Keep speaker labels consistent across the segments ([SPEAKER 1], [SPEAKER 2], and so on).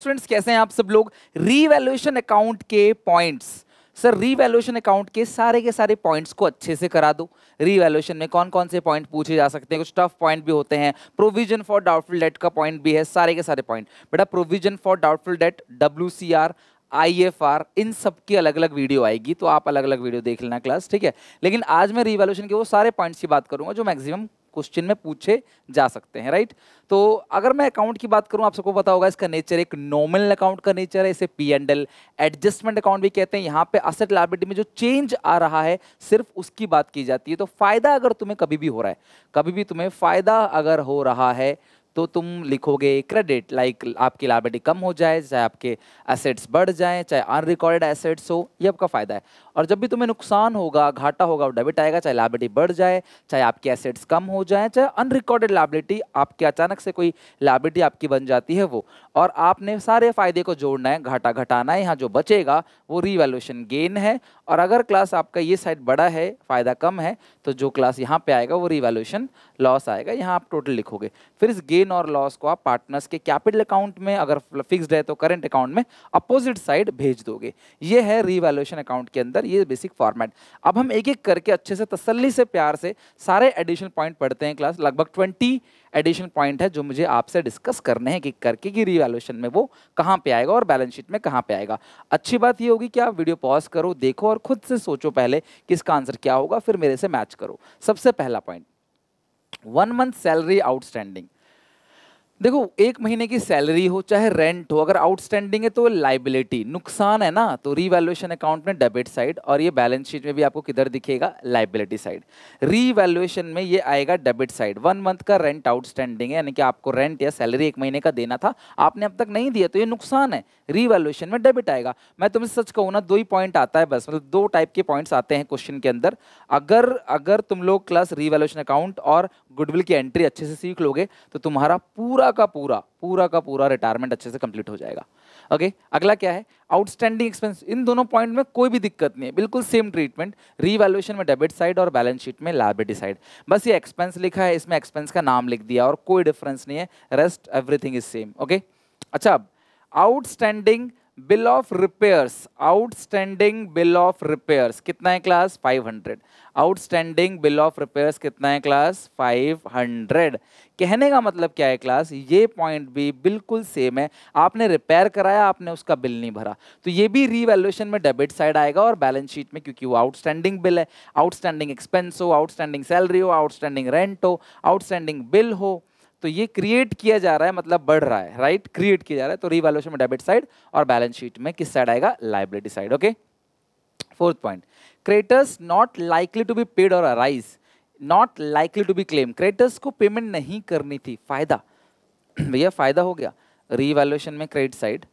[SPEAKER 1] Students कैसे हैं आप सब लोग रीवैल्यूएशन अकाउंट के पॉइंट्स सर रीवैल्यूएशन अकाउंट के सारे के सारे पॉइंट्स को अच्छे से करा दो रीवैल्यूएशन में कौन कौन से पॉइंट पूछे जा सकते हैं कुछ टफ पॉइंट भी होते हैं प्रोविजन फॉर डाउटफुल डेट का पॉइंट भी है सारे के सारे पॉइंट बेटा provision for doubtful debt W C R I F R इन सब की अलग अलग वीडियो आएगी तो आप अलग अलग वीडियो देख लेना क्लास ठीक है लेकिन आज मैं रीवैल्यूशन के वो सारे पॉइंट्स की बात करूंगा जो मैक्सिमम क्वेश्चन में पूछे जा सकते हैं राइट तो अगर मैं अकाउंट की बात करूं आप सबको पता होगा इसका नेचर एक नॉर्मल अकाउंट का नेचर है इसे P and L adjustment account भी कहते हैं यहां पे असेट लाइबिलिटी में जो चेंज आ रहा है सिर्फ उसकी बात की जाती है तो फायदा अगर तुम्हें कभी भी हो रहा है कभी भी तुम्हें फायदा अगर हो रहा है तो तुम लिखोगे क्रेडिट लाइक आपकी लाइबिलिटी कम हो जाए चाहे आपके एसेट्स बढ़ जाएँ चाहे अनरिकॉर्डेड एसेट्स हो ये आपका फ़ायदा है और जब भी तुम्हें नुकसान होगा घाटा होगा वो डेबिट आएगा चाहे लाइबिलिटी बढ़ जाए चाहे आपके एसेट्स कम हो जाए चाहे अनरिकॉर्डेड लाइबिलिटी आपके अचानक से कोई लाइबिलिटी आपकी बन जाती है वो और आपने सारे फ़ायदे को जोड़ना है घाटा घटाना है यहाँ जो बचेगा वो रिवेल्यूशन गेन है और अगर क्लास आपका ये साइड बड़ा है फ़ायदा कम है तो जो क्लास यहाँ पे आएगा वो रिवेल्यूशन लॉस आएगा यहाँ आप टोटल लिखोगे फिर इस गेन और लॉस को आप पार्टनर्स के कैपिटल अकाउंट में अगर फिक्स्ड है तो करंट अकाउंट में अपोजिट साइड भेज दोगे ये है रीवैल्यूएशन अकाउंट के अंदर ये बेसिक फॉर्मेट अब हम एक एक करके अच्छे से तसली से प्यार से सारे एडिशनल पॉइंट पढ़ते हैं क्लास लगभग ट्वेंटी एडिशनल पॉइंट है जो मुझे आपसे डिस्कस करने हैं कि करके कि रीवैल्यूएशन में वो कहाँ पे आएगा और बैलेंस शीट में कहाँ पे आएगा अच्छी बात ये होगी कि आप वीडियो पॉज करो देखो और खुद से सोचो पहले कि इसका आंसर क्या होगा फिर मेरे से मैच करो सबसे पहला point one month salary outstanding देखो एक महीने की सैलरी हो चाहे रेंट हो अगर आउटस्टैंडिंग है तो लाइबिलिटी नुकसान है ना तो रीवैल्यूएशन अकाउंट में डेबिट साइड और ये बैलेंस शीट में भी आपको किधर दिखेगा लाइबिलिटी साइड रीवैल्यूएशन में ये आएगा डेबिट साइड वन मंथ का रेंट आउटस्टैंडिंग है यानी कि आपको रेंट या सैलरी एक महीने का देना था आपने अब तक नहीं दिया तो ये नुकसान है रीवैल्यूएशन में डेबिट आएगा मैं तुमसे सच कहूँ ना दो ही पॉइंट आता है बस मतलब दो टाइप के पॉइंट्स आते हैं क्वेश्चन के अंदर अगर अगर तुम लोग क्लास रीवैल्यूएशन अकाउंट और गुडविल की एंट्री अच्छे से सीख लोगे तो तुम्हारा पूरा का पूरा पूरा का पूरा रिटायरमेंट अच्छे से कंप्लीट हो जाएगा ओके okay? अगला क्या है आउटस्टैंडिंग एक्सपेंस इन दोनों पॉइंट में कोई भी दिक्कत नहीं है बिल्कुल सेम ट्रीटमेंट रीवैल्यूएशन में डेबिट साइड और बैलेंस शीट में लाइबिलिटी साइड बस ये एक्सपेंस लिखा है इसमें एक्सपेंस का नाम लिख दिया और कोई डिफरेंस नहीं है rest everything is same okay अच्छा outstanding bill of repairs outstanding bill of repairs कितना है class 500 outstanding bill of repairs कितना है क्लास 500 कहने का मतलब क्या है क्लास ये पॉइंट भी बिल्कुल सेम है आपने रिपेयर कराया आपने उसका बिल नहीं भरा तो ये भी रीवैल्यूएशन में डेबिट साइड आएगा और बैलेंस शीट में क्योंकि वो आउटस्टैंडिंग बिल है आउटस्टैंडिंग एक्सपेंस हो आउटस्टैंडिंग सैलरी हो आउटस्टैंडिंग रेंट हो आउटस्टैंडिंग बिल हो तो ये क्रिएट किया जा रहा है मतलब बढ़ रहा है राइट क्रिएट किया जा रहा है तो रिवैल्यूएशन में डेबिट साइड और बैलेंस शीट में किस साइड आएगा liability side okay fourth point creditors not likely to be paid और arise not likely to be claim creditors को पेमेंट नहीं करनी थी फायदा भैया फायदा हो गया रीवैल्यूएशन में क्रेडिट साइड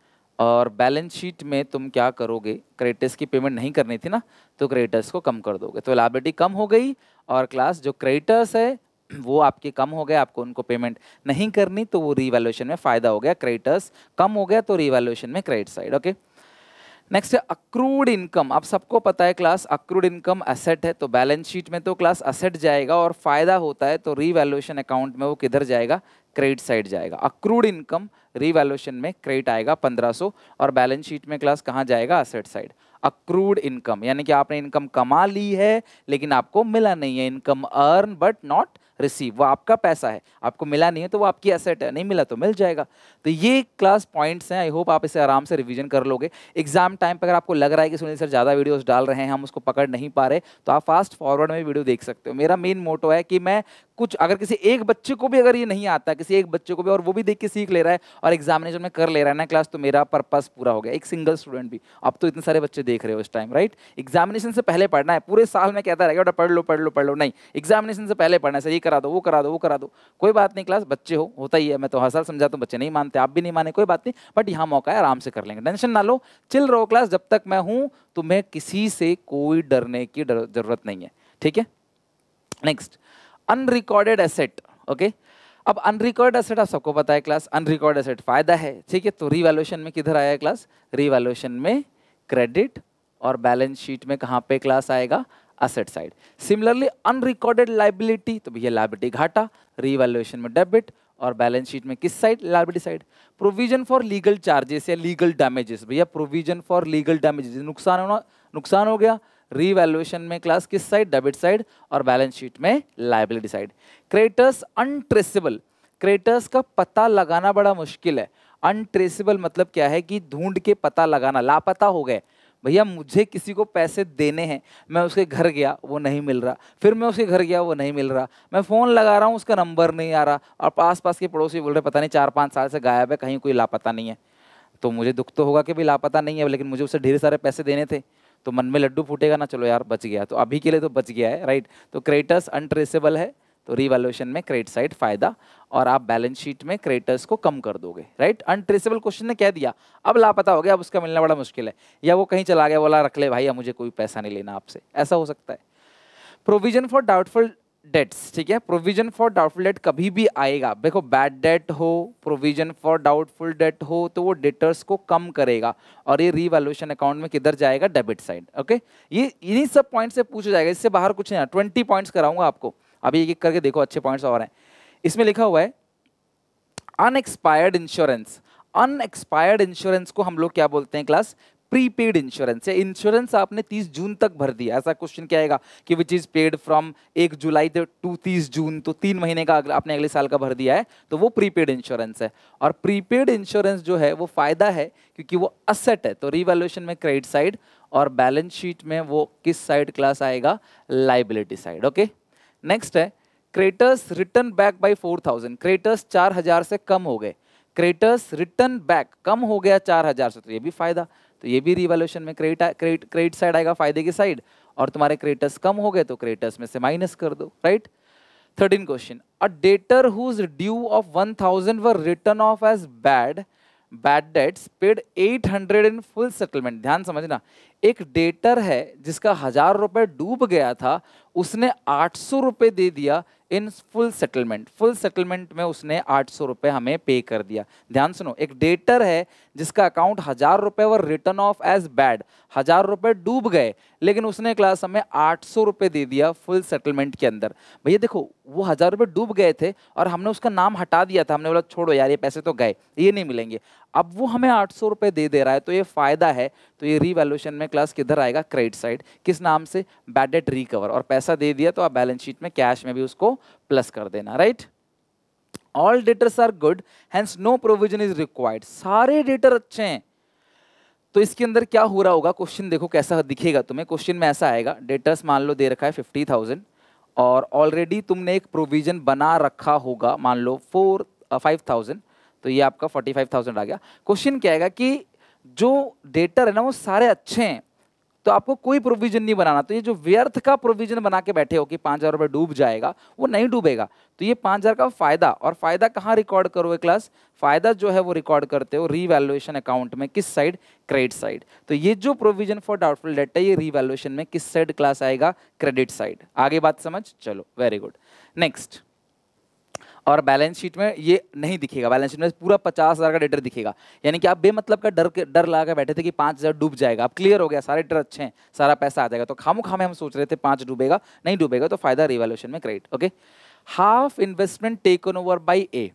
[SPEAKER 1] और बैलेंस शीट में तुम क्या करोगे क्रेडिटर्स की पेमेंट नहीं करनी थी ना तो क्रेडिटर्स को कम कर दोगे तो लाइबिलिटी कम हो गई और क्लास जो क्रेडिटर्स है वो आपके कम हो गए आपको उनको पेमेंट नहीं करनी तो वो रीवैल्यूएशन में फ़ायदा हो गया क्रेडिटर्स कम हो गया तो रीवैल्यूएशन में credit side okay next accrued income आप सबको पता है क्लास अक्रूड इनकम असेट है तो बैलेंस शीट में तो क्लास असेट जाएगा और फ़ायदा होता है तो रीवैल्यूएशन अकाउंट में वो किधर जाएगा क्रेडिट साइड जाएगा अक्रूड इनकम रीवैल्यूएशन में क्रेडिट आएगा 1500 और बैलेंस शीट में क्लास कहाँ जाएगा असेट साइड अक्रूड इनकम यानी कि आपने इनकम कमा ली है लेकिन आपको मिला नहीं है income earn but not receive वो आपका पैसा है आपको मिला नहीं है तो वो आपकी एसेट है नहीं मिला तो मिल जाएगा तो ये क्लास पॉइंट्स हैं आई होप आप इसे आराम से रिविजन कर लोगे एग्जाम टाइम पर अगर आपको लग रहा है कि सुनील सर ज़्यादा वीडियोस डाल रहे हैं हम उसको पकड़ नहीं पा रहे तो आप फास्ट फॉरवर्ड में वीडियो देख सकते हो मेरा मेन मोटो है कि मैं कुछ अगर किसी एक बच्चे को भी अगर ये नहीं आता किसी एक बच्चे को भी और वो भी देख के सीख ले रहा है और एग्जामिनेशन में कर ले रहा है ना क्लास तो मेरा पर्पस पूरा हो गया एक सिंगल स्टूडेंट भी आप तो इतने सारे बच्चे देख रहे हो इस टाइम राइट एग्जामिनेशन से पहले पढ़ना है पूरे साल में कहता रहेगा बेटा पढ़ लो पढ़ लो पढ़ लो नहीं एग्जामिनेशन से पहले पढ़ना है सर ये करा दो वो करा दो वो करा दो कोई बात नहीं क्लास बच्चे हो होता ही है मैं तो हर साल समझाता हूँ बच्चे नहीं मानते आप भी नहीं माने कोई बात नहीं बट यहाँ मौका है आराम से कर लेंगे टेंशन ना लो चिल रहो क्लास जब तक मैं हूँ तुम्हें किसी से कोई डरने की जरूरत नहीं है ठीक है नेक्स्ट अनरिकॉर्डेड एसेट ओके अब अनरिकॉर्ड एसेट आप सबको पता है क्लास अनरिकॉर्ड एसेट फायदा है ठीक है तो रिवैल्यूशन में किधर आया क्लास रिवैल्यूशन में क्रेडिट और बैलेंस शीट में कहाँ पे क्लास आएगा asset side similarly unrecorded liability तो भैया लाइबिलिटी घाटा रिवैल्यूएशन में डेबिट और बैलेंस शीट में किस side liability side provision for legal charges या लीगल डैमेजेस भैया प्रोविजन फॉर लीगल डैमेजेस नुकसान होना नुकसान हो गया रीवैल्यूएशन में क्लास किस साइड डेबिट साइड और बैलेंस शीट में liability side creditors untraceable creditors का पता लगाना बड़ा मुश्किल है अनट्रेसेबल मतलब क्या है कि ढूंढ के पता लगाना लापता हो गए भैया मुझे किसी को पैसे देने हैं मैं उसके घर गया वो नहीं मिल रहा फिर मैं उसके घर गया वो नहीं मिल रहा मैं फ़ोन लगा रहा हूँ उसका नंबर नहीं आ रहा और आस पास के पड़ोसी बोल रहे पता नहीं चार पाँच साल से गायब है कहीं कोई लापता नहीं है तो मुझे दुख तो होगा कि भाई लापता नहीं है लेकिन मुझे उसे ढेर सारे पैसे देने थे तो मन में लड्डू फूटेगा ना चलो यार बच गया तो अभी के लिए तो बच गया है राइट तो क्रेटर्स अनट्रेसेबल है तो रिवैल्यूएशन में क्रेडिट साइड फायदा और आप बैलेंस शीट में क्रेडिटर्स को कम कर दोगे राइट अनट्रेसेबल क्वेश्चन ने कह दिया अब लापता हो गया अब उसका मिलना बड़ा मुश्किल है या वो कहीं चला गया बोला रख ले भाई या मुझे कोई पैसा नहीं लेना आपसे ऐसा हो सकता है प्रोविजन फॉर डाउटफुल डेट्स ठीक है प्रोविजन फॉर डाउटफुल डेट कभी भी आएगा देखो बैड डेट हो प्रोविजन फॉर डाउटफुल डेट हो तो वो डेटर्स को कम करेगा और ये रीवैल्यूएशन अकाउंट में किधर जाएगा डेबिट साइड ओके ये इन्हीं सब पॉइंट से पूछा जाएगा इससे बाहर कुछ नहीं ट्वेंटी पॉइंट्स कराऊंगा आपको अभी एक एक करके देखो अच्छे पॉइंट्स और हैं इसमें लिखा हुआ है अनएक्सपायर्ड इंश्योरेंस अनएक्सपायर्ड इंश्योरेंस को हम लोग क्या बोलते हैं क्लास प्रीपेड इंश्योरेंस है इंश्योरेंस आपने 30 जून तक भर दिया ऐसा क्वेश्चन क्या आएगा कि which is paid from 1 July to 30 June तो तीन महीने का आपने अगले साल का भर दिया है तो वो प्रीपेड इंश्योरेंस है और प्रीपेड इंश्योरेंस जो है वो फ़ायदा है क्योंकि वो असेट है तो रिवेल्यूशन में क्रेडिट साइड और बैलेंस शीट में वो किस साइड क्लास आएगा लाइबिलिटी साइड ओके नेक्स्ट है creditors return back by four thousand creditors चार हज़ार से कम हो गए क्रेटर्स रिटर्न बैक कम हो गया चार हज़ार से तो ये भी फ़ायदा तो ये भी रिवॉल्यूशन में क्रेडिट क्रेडिट क्रेडिट साइड आएगा फायदे की साइड और तुम्हारे क्रेडिटर्स कम हो गए तो क्रेडिटर्स में से माइनस कर दो right thirteen question a debtor whose due of one thousand were written off as bad bad debts paid eight hundred in full settlement ध्यान समझना एक डेटर है जिसका हजार रुपये डूब गया था उसने आठ सौ रुपये दे दिया in full settlement full settlement में उसने आठ सौ रुपये हमें पे कर दिया ध्यान सुनो एक डेटर है जिसका अकाउंट हजार रुपये व रिटर्न ऑफ एज बैड हजार रुपये डूब गए लेकिन उसने क्लास हमें आठ सौ रुपये दे दिया फुल सेटलमेंट के अंदर भैया देखो वो हजार रुपये डूब गए थे और हमने उसका नाम हटा दिया था हमने बोला छोड़ो यार ये पैसे तो गए ये नहीं मिलेंगे अब वो हमें आठ सौ रुपये दे दे रहा है तो ये फ़ायदा है तो ये रिवेल्यूशन में क्लास किधर आएगा क्रेडिट साइड किस नाम से बैडेट रिकवर और पैसा दे दिया तो आप बैलेंस शीट में कैश में भी उसको प्लस कर देना right all debtors are good hence no provision is required सारे डेटर अच्छे हैं तो इसके अंदर क्या हो रहा होगा क्वेश्चन देखो कैसा दिखेगा तुम्हें क्वेश्चन में ऐसा आएगा डेटर्स मान लो दे रखा है फिफ्टी थाउजेंड और ऑलरेडी तुमने एक प्रोविजन बना रखा होगा मान लो फोर फाइव थाउजेंड तो ये आपका फोर्टी फाइव थाउजेंड आ गया क्वेश्चन क्या आएगा कि जो डेटर है ना वो सारे अच्छे हैं तो आपको कोई प्रोविजन नहीं बनाना तो ये जो व्यर्थ का प्रोविजन बना के बैठे हो कि पाँच हज़ार रुपये डूब जाएगा वो नहीं डूबेगा तो ये पाँच हज़ार का फ़ायदा और फ़ायदा कहाँ रिकॉर्ड करोगे क्लास फ़ायदा जो है वो रिकॉर्ड करते हो रीवैल्यूएशन अकाउंट में किस साइड क्रेडिट साइड तो ये जो प्रोविजन फॉर डाउटफुल डेट है ये रीवैल्यूएशन में किस साइड क्लास आएगा क्रेडिट साइड आगे बात समझ चलो वेरी गुड नेक्स्ट और बैलेंस शीट में ये नहीं दिखेगा बैलेंस शीट में पूरा पचास हज़ार का डेटर दिखेगा यानी कि आप बेमतलब का डर के डर लगा कर बैठे थे कि पाँच हज़ार डूब जाएगा अब क्लियर हो गया सारे डेटर अच्छे हैं सारा पैसा आ जाएगा तो खामो खामे हम सोच रहे थे पाँच डूबेगा नहीं डूबेगा तो फायदा रिवॉल्यूशन में credit okay half investment taken over by A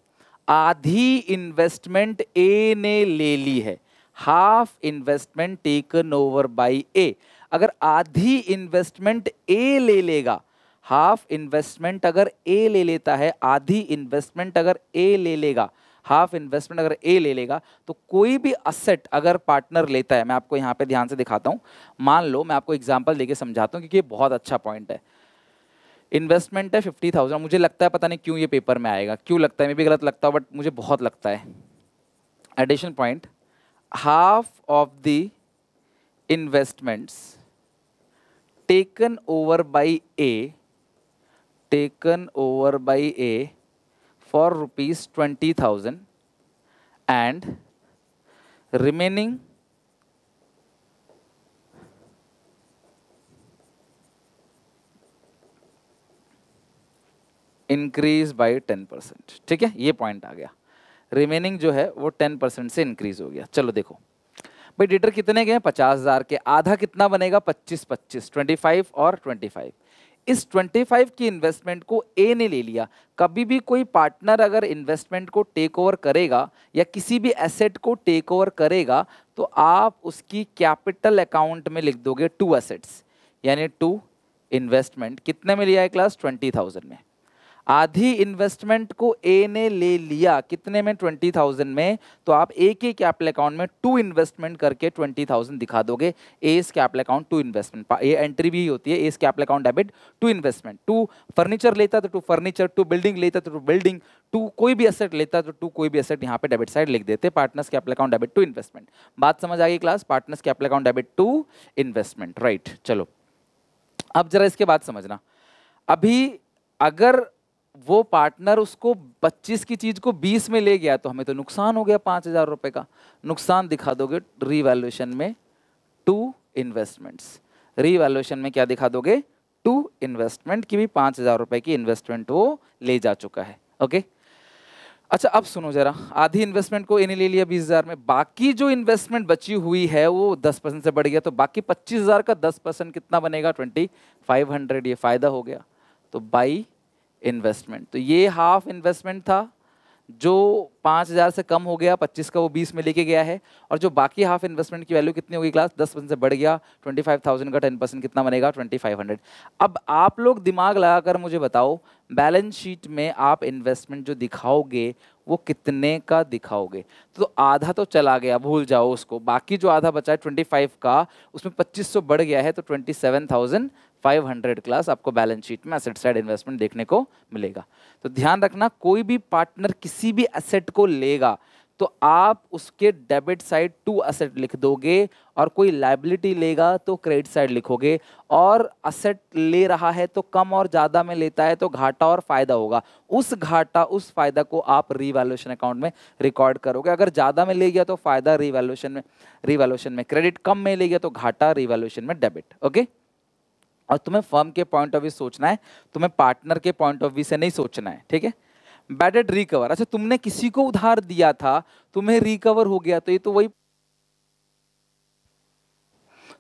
[SPEAKER 1] आधी इन्वेस्टमेंट ए ने ले ली है half investment taken over by A अगर आधी इन्वेस्टमेंट ए ले लेगा हाफ इन्वेस्टमेंट अगर ए ले लेता है आधी इन्वेस्टमेंट अगर ए ले लेगा हाफ इन्वेस्टमेंट अगर ए ले लेगा तो कोई भी असेट अगर पार्टनर लेता है मैं आपको यहाँ पे ध्यान से दिखाता हूँ मान लो मैं आपको एग्जाम्पल देके समझाता हूँ क्योंकि ये बहुत अच्छा पॉइंट है इन्वेस्टमेंट है फिफ्टी थाउजेंड मुझे लगता है पता नहीं क्यों ये पेपर में आएगा क्यों लगता है मैं भी गलत लगता हूँ बट मुझे बहुत लगता है addition point half of the investments taken over by A taken over by A for rupees 20,000 and remaining increase by ten percent ठीक है ये पॉइंट आ गया रिमेनिंग जो है वो टेन परसेंट से इंक्रीज हो गया चलो देखो भाई डिटर कितने गए पचास हज़ार के आधा कितना बनेगा पच्चीस पच्चीस ट्वेंटी फाइव और ट्वेंटी फाइव इस 25 की इन्वेस्टमेंट को ए ने ले लिया कभी भी कोई पार्टनर अगर इन्वेस्टमेंट को टेक ओवर करेगा या किसी भी एसेट को टेक ओवर करेगा तो आप उसकी कैपिटल अकाउंट में लिख दोगे टू एसेट्स यानी टू इन्वेस्टमेंट कितने में लिया है क्लास ट्वेंटी थाउजेंड में आधी इन्वेस्टमेंट को ए ने ले लिया कितने में ट्वेंटी थाउजेंड में तो आप ए के कैपिटल अकाउंट में टू इन्वेस्टमेंट करके ट्वेंटी थाउजेंड दिखा दोगे A is capital account to investment ये एंट्री भी होती है A is capital account debit to investment to furniture लेता तो टू फर्नीचर टू बिल्डिंग लेता तो टू बिल्डिंग टू कोई भी एसेट लेता तो टू कोई भी एसेट यहाँ पे डेबिट साइड लिख देते partners capital account debit to investment बात समझ आ गई class partners capital account debit to investment right चलो अब जरा इसके बाद समझना अभी अगर वो पार्टनर उसको 25 की चीज़ को 20 में ले गया तो हमें तो नुकसान हो गया पाँच हज़ार रुपये का नुकसान दिखा दोगे रीवैल्यूशन में टू इन्वेस्टमेंट्स रीवैल्यूशन में क्या दिखा दोगे टू इन्वेस्टमेंट की भी पाँच हज़ार रुपये की इन्वेस्टमेंट वो ले जा चुका है ओके अच्छा अब सुनो जरा आधी इन्वेस्टमेंट को इन्हें ले लिया बीस हज़ार में बाकी जो इन्वेस्टमेंट बची हुई है वो दस परसेंट से बढ़ गया तो बाकी पच्चीस हज़ार का दस परसेंट कितना बनेगा ट्वेंटी फाइव हंड्रेड ये फ़ायदा हो गया तो बाई इन्वेस्टमेंट तो ये हाफ इन्वेस्टमेंट था जो पाँच हज़ार से कम हो गया पच्चीस का वो बीस में लेके गया है और जो बाकी हाफ इन्वेस्टमेंट की वैल्यू कितनी होगी क्लास दस परसेंट से बढ़ गया ट्वेंटी फाइव थाउजेंड का टेन परसेंट कितना बनेगा ट्वेंटी फाइव हंड्रेड अब आप लोग दिमाग लगाकर मुझे बताओ बैलेंस शीट में आप इन्वेस्टमेंट जो दिखाओगे वो कितने का दिखाओगे तो आधा तो चला गया भूल जाओ उसको बाकी जो आधा बचा है ट्वेंटी फाइव का उसमें पच्चीस सौ बढ़ गया है तो ट्वेंटी सेवन थाउजेंड 500 क्लास आपको बैलेंस शीट में एसेट साइड इन्वेस्टमेंट देखने को मिलेगा तो ध्यान रखना कोई भी पार्टनर किसी भी एसेट को लेगा तो आप उसके डेबिट साइड टू असेट लिख दोगे और कोई लाइबिलिटी लेगा तो क्रेडिट साइड लिखोगे और असेट ले रहा है तो कम और ज़्यादा में लेता है तो घाटा और फायदा होगा उस घाटा उस फायदा को आप रिवैल्यूशन अकाउंट में रिकॉर्ड करोगे अगर ज़्यादा में ले गया तो फायदा रिवैल्यूशन में रिवैल्यूशन में क्रेडिट कम में ले गया तो घाटा रिवैल्यूशन में डेबिट ओके और तुम्हें फर्म के पॉइंट ऑफ व्यू सोचना है तुम्हें पार्टनर के पॉइंट ऑफ व्यू से नहीं सोचना है ठीक है बैडेड रिकवर अच्छा तुमने किसी को उधार दिया था तुम्हें रिकवर हो गया तो ये तो वही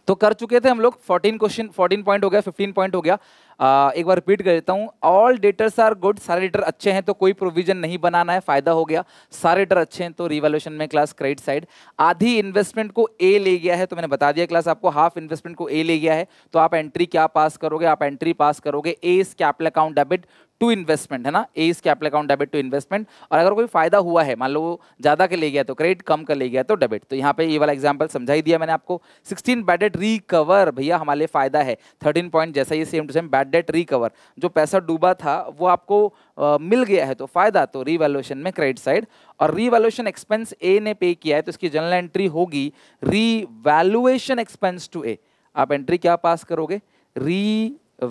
[SPEAKER 1] तो कर चुके थे हम लोग 14 क्वेश्चन 14 पॉइंट हो गया 15 पॉइंट हो गया आ, एक बार रिपीट कर देता हूँ ऑल डेटर्स आर गुड सारे डेटर अच्छे हैं तो कोई प्रोविजन नहीं बनाना है फायदा हो गया सारे डेटर अच्छे हैं तो रिवॉल्यूशन में क्लास क्रेडिट साइड आधी इन्वेस्टमेंट को ए ले गया है तो मैंने बता दिया क्लास आपको हाफ इन्वेस्टमेंट को ए ले गया है तो आप एंट्री क्या पास करोगे आप एंट्री पास करोगे A is capital account debit to investment है ना A is capital account debit to investment और अगर कोई फायदा हुआ है मान लो ज़्यादा के ले गया तो क्रेडिट कम कर ले गया तो डेबिट तो यहाँ पे ये वाला एग्जाम्पल समझाई दिया मैंने आपको सिक्सटीन बैड डेट रिकवर भैया हमारे लिए फ़ायदा है थर्टीन पॉइंट जैसा ये same to same bad debt recover जो पैसा डूबा था वो आपको आ, मिल गया है तो फ़ायदा तो रिवेल्यूशन में क्रेडिट साइड और रिवेल्यूशन एक्सपेंस ए ने पे किया है तो इसकी जनरल एंट्री होगी रीवैल्यूएशन एक्सपेंस टू ए आप एंट्री क्या पास करोगे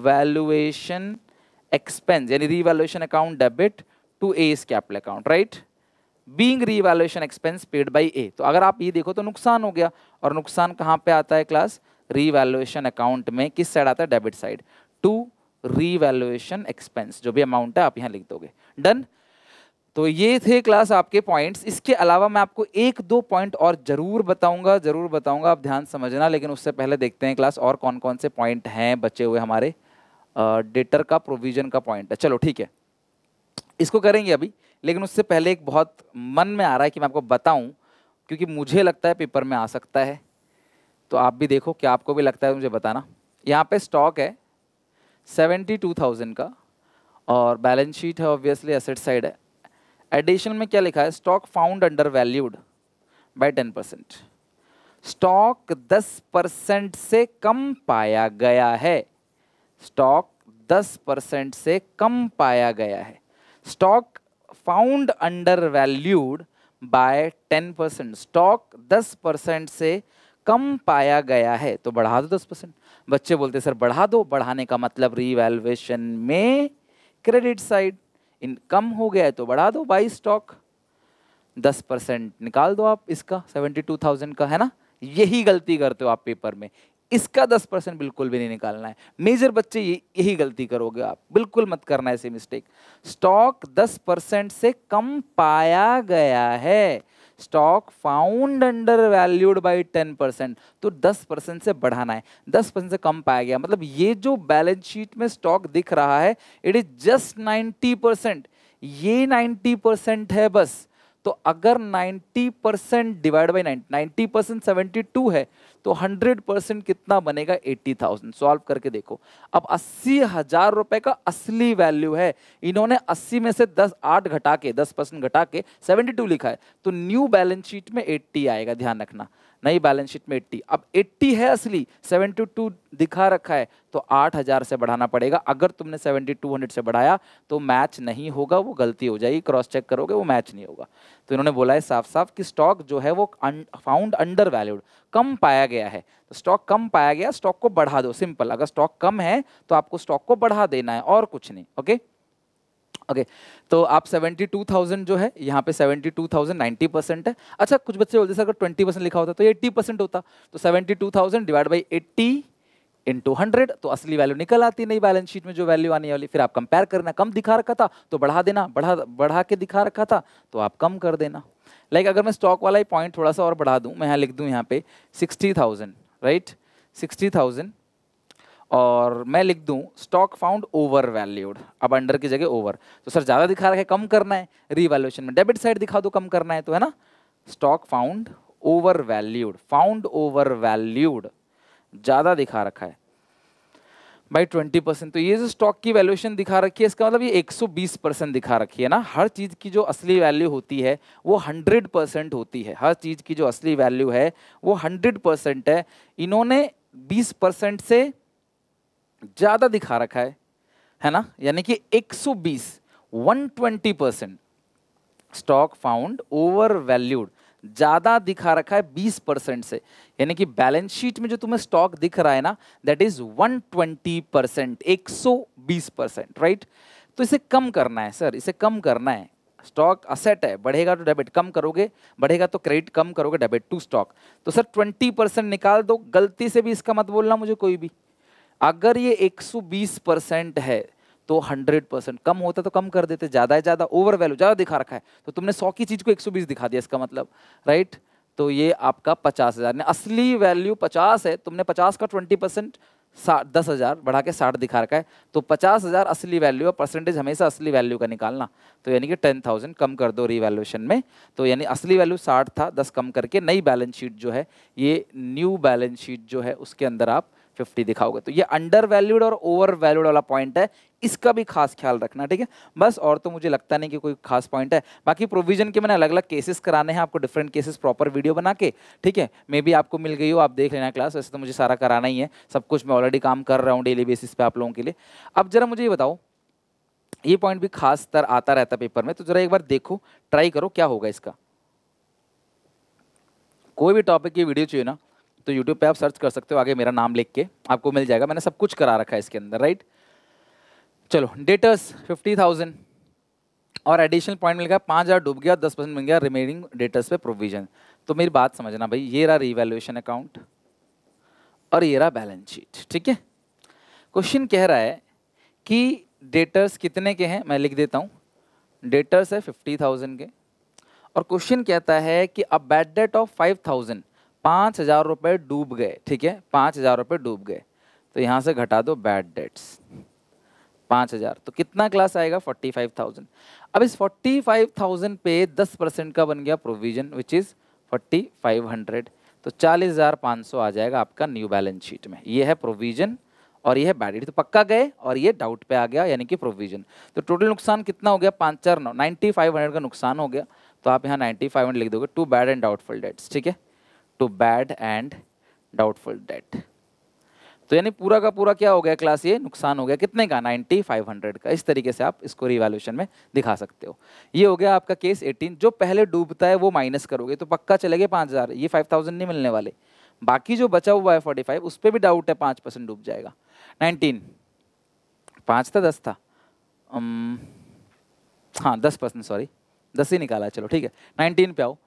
[SPEAKER 1] वैल्युएशन expense यानी revaluation account debit to A's capital account right being revaluation expense paid by A तो अगर आप ये देखो तो नुकसान हो गया और नुकसान कहाँ पे आता है क्लास रीवैल्यूएशन अकाउंट में किस साइड आता है debit side to revaluation expense जो भी अमाउंट है आप यहाँ लिख दोगे डन तो ये थे क्लास आपके पॉइंट्स इसके अलावा मैं आपको एक दो पॉइंट और ज़रूर बताऊंगा ज़रूर बताऊंगा आप ध्यान समझना लेकिन उससे पहले देखते हैं क्लास और कौन कौन से पॉइंट हैं बचे हुए हमारे डेटर का प्रोविजन का पॉइंट है चलो ठीक है इसको करेंगे अभी लेकिन उससे पहले एक बहुत मन में आ रहा है कि मैं आपको बताऊं क्योंकि मुझे लगता है पेपर में आ सकता है तो आप भी देखो क्या आपको भी लगता है मुझे बताना यहाँ पे स्टॉक है सेवेंटी टू थाउजेंड का और बैलेंस शीट है ऑब्वियसली एसेट साइड है एडिशन में क्या लिखा है stock found under valued by ten percent stock दस परसेंट से कम पाया गया है स्टॉक 10 परसेंट से कम पाया गया है stock found under valued by 10 percent stock 10 percent से कम पाया गया है तो बढ़ा दो दस परसेंट बच्चे बोलते सर बढ़ा दो बढ़ाने का मतलब रीवैल्युएशन में क्रेडिट साइड इन कम हो गया है तो बढ़ा दो बाई स्टॉक दस परसेंट निकाल दो आप इसका सेवेंटी टू थाउजेंड का है ना यही गलती करते हो आप पेपर में इसका दस परसेंट बिल्कुल भी नहीं निकालना है मेजर बच्चे यही गलती करोगे आप बिल्कुल मत करना ऐसी मिस्टेक स्टॉक दस परसेंट से कम पाया गया है stock found under valued by ten percent तो दस परसेंट से बढ़ाना है दस परसेंट से कम पाया गया मतलब ये जो बैलेंस शीट में स्टॉक दिख रहा है it is just ninety percent ये नाइन्टी परसेंट है बस तो अगर ninety percent divide by nine ninety percent seventy two है तो 100 परसेंट कितना बनेगा 80,000 सॉल्व करके देखो अब अस्सी हजार रुपए का असली वैल्यू है इन्होंने 80 में से 10 आठ घटा के 10 परसेंट घटा के 72 लिखा है तो न्यू बैलेंस शीट में 80 आएगा ध्यान रखना नई बैलेंस शीट में एट्टी अब एट्टी है असली टू दिखा रखा है तो आठ हजार से बढ़ाना पड़ेगा अगर तुमने टू हंड्रेड से बढ़ाया तो मैच नहीं होगा वो गलती हो जाएगी क्रॉस चेक करोगे वो मैच नहीं होगा तो इन्होंने बोला है साफ साफ कि स्टॉक जो है वो अं, फाउंड अंडर वैल्यूड कम पाया गया है तो स्टॉक कम पाया गया स्टॉक को बढ़ा दो सिंपल अगर स्टॉक कम है तो आपको स्टॉक को बढ़ा देना है और कुछ नहीं ओके ओके तो आप 72,000 जो है यहाँ पे 72,000 90 परसेंट है अच्छा कुछ बच्चे बोलते सर अगर 20 परसेंट लिखा होता तो 80 परसेंट होता तो 72,000 डिवाइड बाई 80 इंटू हंड्रेड तो असली वैल्यू निकल आती नहीं बैलेंस शीट में जो वैल्यू आने वाली फिर आप कंपेयर करना कम दिखा रखा था तो बढ़ा देना बढ़ा बढ़ा के दिखा रखा था तो आप कम कर देना लाइक like, अगर मैं स्टॉक वाला ही पॉइंट थोड़ा सा और बढ़ा दूँ मैं यहाँ लिख दूँ यहाँ पे sixty thousand right sixty thousand और मैं लिख दूं स्टॉक फाउंड ओवर वैल्यूड अब अंडर की जगह ओवर तो सर ज़्यादा दिखा रहा है कम करना है रिवैल्यूएशन में डेबिट साइड दिखा दो कम करना है तो है ना stock found over valued found over valued ज़्यादा दिखा रखा है बाई ट्वेंटी परसेंट तो ये जो स्टॉक की वैल्यूएशन दिखा रखी है इसका मतलब ये एक सौ बीस परसेंट दिखा रखी है ना हर चीज़ की जो असली वैल्यू होती है वो हंड्रेड परसेंट होती है हर चीज़ की जो असली वैल्यू है वो हंड्रेड परसेंट है इन्होंने बीस परसेंट से ज़्यादा दिखा रखा है है ना यानी कि 120 120 percent stock found over valued ज़्यादा दिखा रखा है 20 परसेंट से यानी कि बैलेंस शीट में जो तुम्हें स्टॉक दिख रहा है ना दैट इज 120 परसेंट एक परसेंट राइट तो इसे कम करना है सर इसे कम करना है स्टॉक असेट है बढ़ेगा तो डेबिट कम करोगे बढ़ेगा तो क्रेडिट कम करोगे डेबिट टू स्टॉक तो सर 20 परसेंट निकाल दो गलती से भी इसका मत बोलना मुझे कोई भी अगर ये 120 परसेंट है तो 100 परसेंट कम होता तो कम कर देते ज़्यादा है ज़्यादा ओवर वैल्यू ज़्यादा दिखा रखा है तो तुमने 100 की चीज़ को 120 दिखा दिया इसका मतलब राइट तो ये आपका पचास हज़ार असली वैल्यू पचास है तुमने पचास का ट्वेंटी परसेंट दस हज़ार बढ़ा के साठ दिखा रखा है तो पचास हज़ार असली वैल्यू और परसेंटेज हमेशा असली वैल्यू का निकालना तो यानी कि टेन थाउजेंड कम कर दो रिवैल्यूशन में तो यानी असली वैल्यू साठ था दस कम करके नई बैलेंस शीट जो है ये न्यू बैलेंस शीट जो है उसके अंदर आप फिफ्टी दिखाओगे तो ये अंडर वैल्यूड और ओवर वैल्यूड वाला पॉइंट है इसका भी खास ख्याल रखना ठीक है बस और तो मुझे लगता नहीं कि कोई खास पॉइंट है बाकी प्रोविजन के मैंने अलग अलग केसेस कराने हैं आपको डिफरेंट केसेस प्रॉपर वीडियो बना के ठीक है मे भी आपको मिल गई हो आप देख लेना क्लास वैसे तो मुझे सारा कराना ही है सब कुछ मैं ऑलरेडी काम कर रहा हूँ डेली बेसिस पे आप लोगों के लिए अब जरा मुझे ये बताओ ये पॉइंट भी खास तर आता रहता है पेपर में तो जरा एक बार देखो ट्राई करो क्या होगा इसका कोई भी टॉपिक की वीडियो चाहिए ना तो यूट्यूब पे आप सर्च कर सकते हो आगे मेरा नाम लिख के आपको मिल जाएगा मैंने सब कुछ करा रखा है इसके अंदर राइट चलो डेटर्स फिफ्टी थाउजेंड और एडिशनल पॉइंट मिल गया पाँच हज़ार डूब गया दस परसेंट मिल गया रिमेनिंग डेटर्स पे प्रोविजन तो मेरी बात समझना भाई ये रहा रिवेल्युएशन अकाउंट और ये रहा बैलेंस शीट ठीक है क्वेश्चन कह रहा है कि डेटर्स कितने के हैं मैं लिख देता हूँ डेटर्स है फिफ्टी थाउजेंड के और क्वेश्चन कहता है कि a bad debt of five thousand पाँच हज़ार रुपये डूब गए ठीक है पाँच हज़ार रुपये डूब गए तो यहाँ से घटा दो बैड डेट्स पाँच हज़ार तो कितना क्लास आएगा फोर्टी फाइव थाउजेंड अब इस फोर्टी फाइव थाउजेंड पे दस परसेंट का बन गया provision which is forty five hundred तो चालीस हज़ार पाँच सौ आ जाएगा आपका न्यू बैलेंस शीट में ये है प्रोविजन और ये है बैड तो पक्का गए और ये डाउट पे आ गया यानी कि प्रोविजन तो टोटल नुकसान कितना हो गया पाँच चार नौ नाइन्टी फाइव हंड्रेड का नुकसान हो गया तो आप यहाँ नाइन्टी फाइव हंड्रेड लिख दोगे to bad and doubtful debts ठीक है to bad and doubtful debt तो यानी पूरा का पूरा क्या हो गया क्लास ये नुकसान हो गया कितने का 9500 का इस तरीके से आप इसको रिवॉल्यूशन में दिखा सकते हो ये हो गया आपका केस 18 जो पहले डूबता है वो माइनस करोगे तो पक्का चले गए पाँच हज़ार ये 5000 नहीं मिलने वाले बाकी जो बचा हुआ है फोर्टी फाइव उस पर भी डाउट है पाँच परसेंट डूब जाएगा नाइनटीन पाँच था दस था हाँ दस परसेंट सॉरी दस ही निकाला चलो ठीक है नाइनटीन पे आओ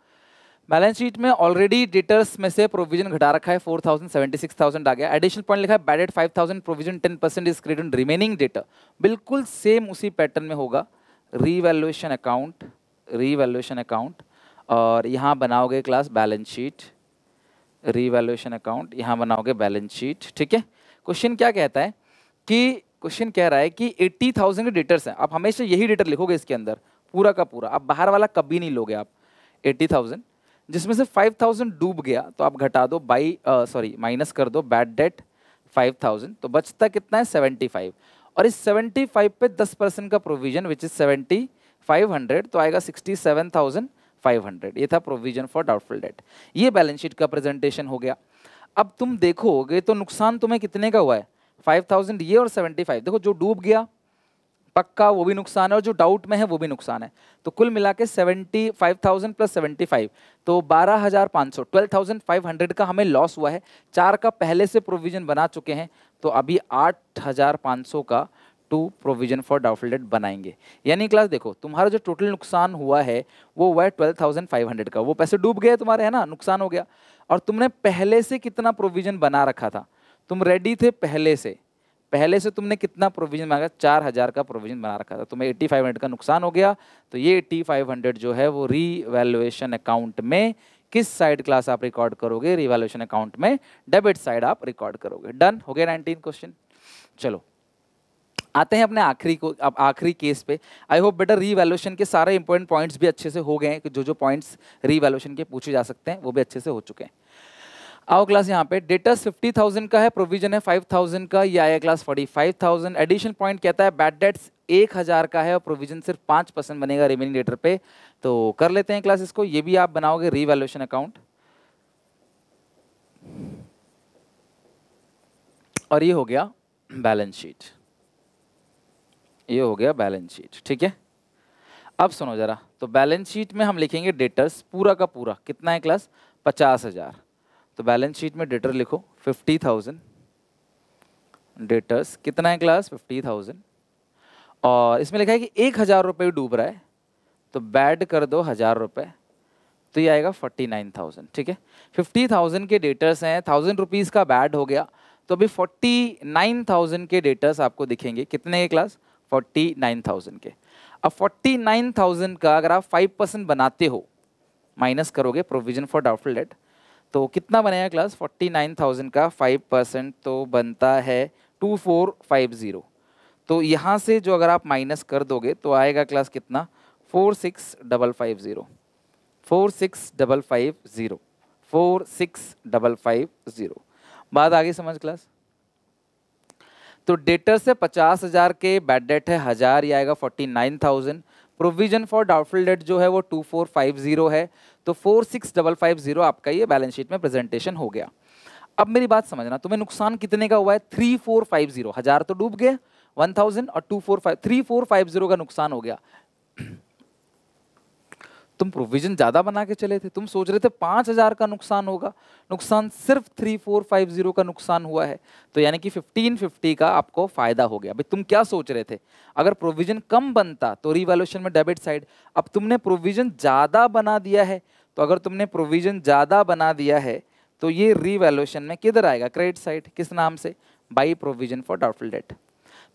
[SPEAKER 1] बैलेंस शीट में ऑलरेडी डिटर्स में से प्रोविजन घटा रखा है four thousand seventy six thousand आ गया एडिशनल पॉइंट लिखा है bad debt five thousand provision ten percent is credit remaining data बिल्कुल सेम उसी पैटर्न में होगा रीवैल्यूएशन अकाउंट रीवैल्यूएशन अकाउंट और यहाँ बनाओगे class balance sheet revaluation account यहाँ बनाओगे बैलेंस शीट ठीक है क्वेश्चन क्या कहता है कि क्वेश्चन कह रहा है कि एट्टी थाउजेंड डिटर्स हैं आप हमेशा यही डेटर लिखोगे इसके अंदर पूरा का पूरा आप बाहर वाला कभी नहीं लोगे आप एट्टी थाउजेंड जिसमें से 5000 डूब गया तो आप घटा दो बाई सॉरी माइनस कर दो बैड डेट 5000 तो बचता कितना है 75 और इस 75 पे 10 परसेंट का प्रोविजन विच इज 7500 तो आएगा 67,500 ये था प्रोविजन फॉर डाउटफुल डेट ये बैलेंस शीट का प्रेजेंटेशन हो गया अब तुम देखोगे तो नुकसान तुम्हें कितने का हुआ है 5000 ये और 75 देखो जो डूब गया पक्का वो भी नुकसान है और जो डाउट में है वो भी नुकसान है तो कुल मिला के seventy five thousand plus seventy five तो बारह हज़ार पाँच सौ ट्वेल्व थाउजेंड फाइव हंड्रेड का हमें लॉस हुआ है चार का पहले से प्रोविज़न बना चुके हैं तो अभी आठ हज़ार पाँच सौ का टू प्रोविजन फॉर डाउटफुल डेट बनाएंगे यानी क्लास देखो तुम्हारा जो टोटल नुकसान हुआ है वो हुआ है ट्वेल्व थाउजेंड फाइव हंड्रेड का वो पैसे डूब गए तुम्हारे है ना नुकसान हो गया और तुमने पहले से कितना प्रोविजन बना रखा था तुम रेडी थे पहले से पहले से तुमने कितना प्रोविजन मांगा चार हज़ार का प्रोविजन बना रखा था तुम्हें एट्टी फाइव हंड्रेड का नुकसान हो गया तो ये एट्टी फाइव हंड्रेड जो है वो रीवैल्युएशन अकाउंट में किस साइड क्लास आप रिकॉर्ड करोगे रिवैल्यूएशन अकाउंट में डेबिट साइड आप रिकॉर्ड करोगे डन हो गया नाइनटीन क्वेश्चन चलो आते हैं अपने आखिरी को अब आखिरी केस पे आई होप बेटर रीवैल्यूएशन के सारे इंपॉर्टेंट पॉइंट्स भी अच्छे से हो गए हैं कि जो जो पॉइंट्स रीवैल्यूएशन के पूछे जा सकते हैं वो भी अच्छे से हो चुके हैं आओ क्लास यहाँ पे डेटा 50,000 का है प्रोविजन है 5,000 का ये आया class 45,000 five thousand addition point कहता है बैड डेट्स एक हज़ार का है और प्रोविजन सिर्फ पाँच परसेंट बनेगा रिमेनिंग डेटर पे तो कर लेते हैं क्लास इसको ये भी आप बनाओगे रीवैल्यूशन अकाउंट और ये हो गया बैलेंस शीट ये हो गया बैलेंस शीट ठीक है अब सुनो ज़रा तो बैलेंस शीट में हम लिखेंगे डेटर्स पूरा का पूरा कितना है क्लास पचास हज़ार तो बैलेंस शीट में डेटर लिखो फिफ्टी थाउजेंड डेटर्स कितना है क्लास फिफ्टी थाउजेंड और इसमें लिखा है कि एक हज़ार रुपये डूब रहा है तो बैड कर दो हज़ार रुपये तो ये आएगा फोर्टी नाइन थाउजेंड ठीक है फिफ्टी थाउजेंड के डेटर्स हैं थाउजेंड रुपीज़ का बैड हो गया तो अभी फोर्टी नाइन थाउजेंड के डेटर्स आपको दिखेंगे कितने के क्लास फोर्टी नाइन थाउजेंड के अब फोर्टी नाइन थाउजेंड का अगर आप फाइव परसेंट बनाते हो माइनस करोगे प्रोविजन फॉर डाउटफुल डेट तो कितना बनेगा क्लास फोर्टी नाइन थाउजेंड का फाइव परसेंट तो बनता है टू फोर फाइव ज़ीरो तो यहाँ से जो अगर आप माइनस कर दोगे तो आएगा क्लास कितना four six double five zero four six double five zero four six double five zero बात आगे समझ क्लास तो डेटर से पचास हज़ार के बैड डेट है हज़ार ये आएगा forty nine thousand provision for doubtful debt जो है वो टू फोर फाइव जीरो है तो four six double five zero आपका ये बैलेंस शीट में प्रेजेंटेशन हो गया अब मेरी बात समझना तुम्हें नुकसान कितने का हुआ है थ्री फोर फाइव जीरो हज़ार तो डूब गए वन थाउजेंड और two four five three four five zero का नुकसान हो गया तुम प्रोविजन ज़्यादा बना के चले थे तुम सोच रहे थे पाँच हज़ार का नुकसान होगा नुकसान सिर्फ थ्री फोर फाइव ज़ीरो का नुकसान हुआ है तो यानी कि फिफ्टीन फिफ्टी का आपको फ़ायदा हो गया भाई तुम क्या सोच रहे थे अगर प्रोविज़न कम बनता तो रिवेल्यूशन में डेबिट साइड अब तुमने प्रोविज़न ज़्यादा बना दिया है तो अगर तुमने प्रोविज़न ज़्यादा बना दिया है तो ये रिवेल्यूशन में किधर आएगा क्रेडिट साइड किस नाम से by provision for doubtful debt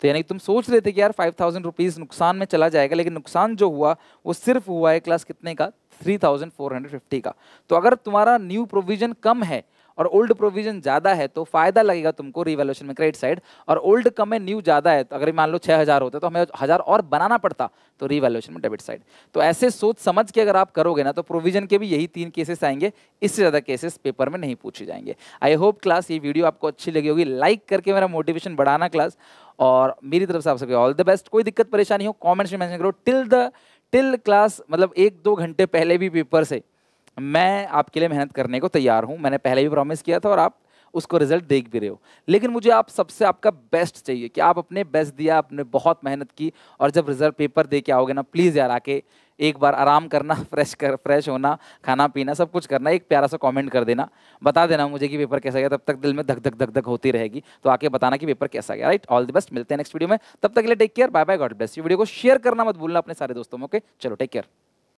[SPEAKER 1] तो यानी तुम सोच रहे थे कि यार फाइव थाउजेंड रुपीज़ नुकसान में चला जाएगा लेकिन नुकसान जो हुआ वो सिर्फ हुआ है क्लास कितने का three thousand four hundred fifty का तो अगर तुम्हारा न्यू प्रोविज़न कम है और ओल्ड प्रोविजन ज़्यादा है तो फायदा लगेगा तुमको रिवेल्यूशन में क्रेडिट साइड और ओल्ड कम है न्यू ज़्यादा है तो अगर मान लो छह हज़ार होता तो हमें हज़ार और बनाना पड़ता तो रिवेल्यूशन में डेबिट साइड तो ऐसे सोच समझ के अगर आप करोगे ना तो प्रोविजन के भी यही तीन केसेस आएंगे इससे ज़्यादा केसेस पेपर में नहीं पूछे जाएंगे आई होप क्लास ये वीडियो आपको अच्छी लगी होगी लाइक करके मेरा मोटिवेशन बढ़ाना क्लास और मेरी तरफ से आप सभी ऑल द बेस्ट कोई दिक्कत परेशानी हो कॉमेंट्स में मेंशन करो टिल द टिल क्लास मतलब एक दो घंटे पहले भी पेपर से मैं आपके लिए मेहनत करने को तैयार हूँ मैंने पहले भी प्रॉमिस किया था और आप उसको रिजल्ट देख भी रहे हो लेकिन मुझे आप सबसे आपका बेस्ट चाहिए कि आप अपने बेस्ट दिया आपने बहुत मेहनत की और जब रिजल्ट पेपर दे के आओगे ना प्लीज़ यार आके एक बार आराम करना फ्रेश कर फ्रेश होना खाना पीना सब कुछ करना एक प्यारा सा कमेंट कर देना बता देना मुझे कि पेपर कैसा गया तब तक दिल में धक धक धक धक होती रहेगी तो आके बताना कि पेपर कैसा गया राइट ऑल द बेस्ट मिलते हैं नेक्स्ट वीडियो में तब तक के लिए take care bye bye god bless ये वीडियो को शेयर करना मत भूलना अपने सारे दोस्तों में ओके चलो टेक केयर